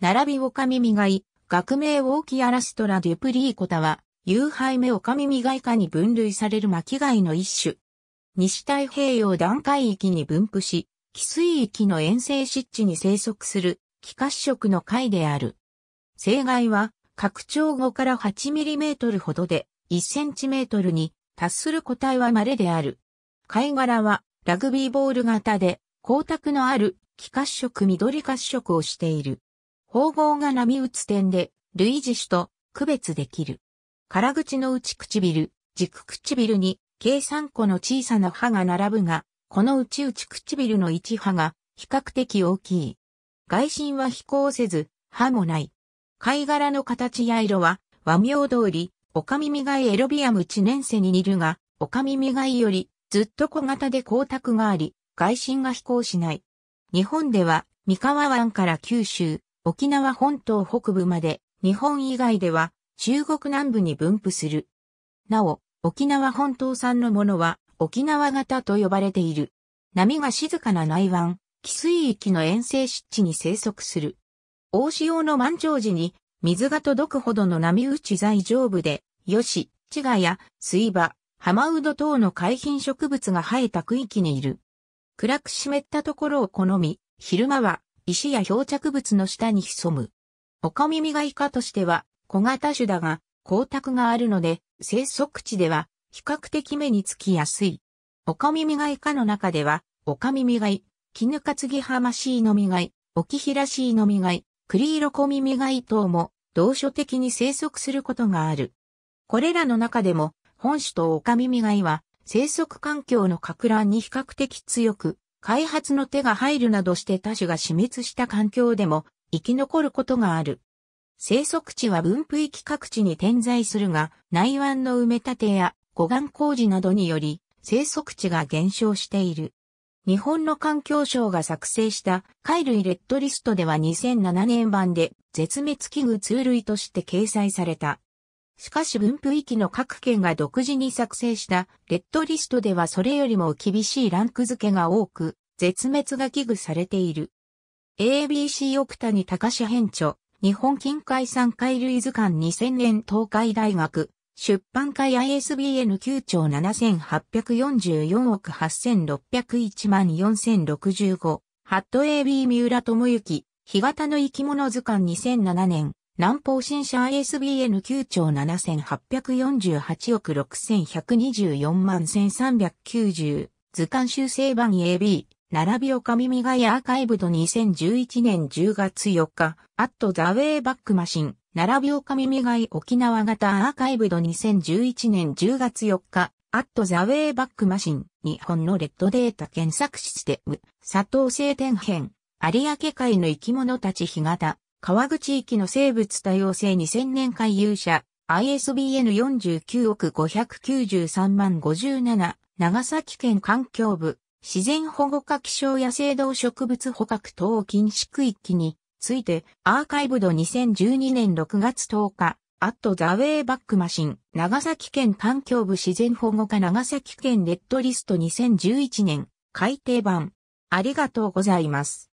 並びオカミミガイ、学名ウォーキアラストラデュプリーコタは、有敗目オカミミガイ科に分類される巻貝の一種。西太平洋段階域に分布し、寄水域の遠征湿地に生息する、気褐色の貝である。生害は、拡張5から8トルほどで、1トルに達する個体は稀である。貝殻は、ラグビーボール型で、光沢のある、気褐色緑褐色をしている。方法が波打つ点で、類似種と区別できる。空口の内唇、軸唇に計3個の小さな歯が並ぶが、この内内唇の一歯が比較的大きい。外心は飛行せず、歯もない。貝殻の形や色は和名通り、オカミミガイエロビアムチ年世に似るが、オカミミガイよりずっと小型で光沢があり、外心が飛行しない。日本では、三河湾から九州、沖縄本島北部まで、日本以外では中国南部に分布する。なお、沖縄本島産のものは沖縄型と呼ばれている。波が静かな内湾、寄水域の遠征湿地に生息する。大潮の満潮時に水が届くほどの波打ち在上部で、し、地賀や水場、浜うど等の海浜植物が生えた区域にいる。暗く湿ったところを好み、昼間は石や漂着物の下に潜む。オカミミガイカとしては小型種だが光沢があるので生息地では比較的目につきやすい。オカミミガイカの中ではオカミミガイ、キヌカツギハマシイノミガイ、オキヒラシイノミガイ、クリイロコミミガイ等も同所的に生息することがある。これらの中でも本種とオカミミガイは生息環境の格乱に比較的強く、開発の手が入るなどして他種が死滅した環境でも生き残ることがある。生息地は分布域各地に点在するが、内湾の埋め立てや護岸工事などにより生息地が減少している。日本の環境省が作成した貝類レッドリストでは2007年版で絶滅危惧通類として掲載された。しかし分布域の各県が独自に作成したレッドリストではそれよりも厳しいランク付けが多く、絶滅が危惧されている。ABC 奥谷隆編著、日本近海産海類図鑑2000年東海大学、出版会 ISBN 9兆7844億8601万4065、ハット AB 三浦智之、干潟の生き物図鑑2007年、南方新社 ISBN 9兆7848億6124万1390図鑑修正版 AB 並び岡耳みがやアーカイブド2011年10月4日、アットザウェイバックマシン、並び岡耳みがい沖縄型アーカイブド2011年10月4日、アットザウェイバックマシン、日本のレッドデータ検索システム、佐藤製天編、有明海の生き物たち干潟、川口域の生物多様性2000年回遊者、ISBN 49億593万57、長崎県環境部、自然保護課気象野生動植物捕獲等禁止区域について、アーカイブド2012年6月10日、アットザウェイバックマシン、長崎県環境部自然保護課長崎県レッドリスト2011年、改訂版。ありがとうございます。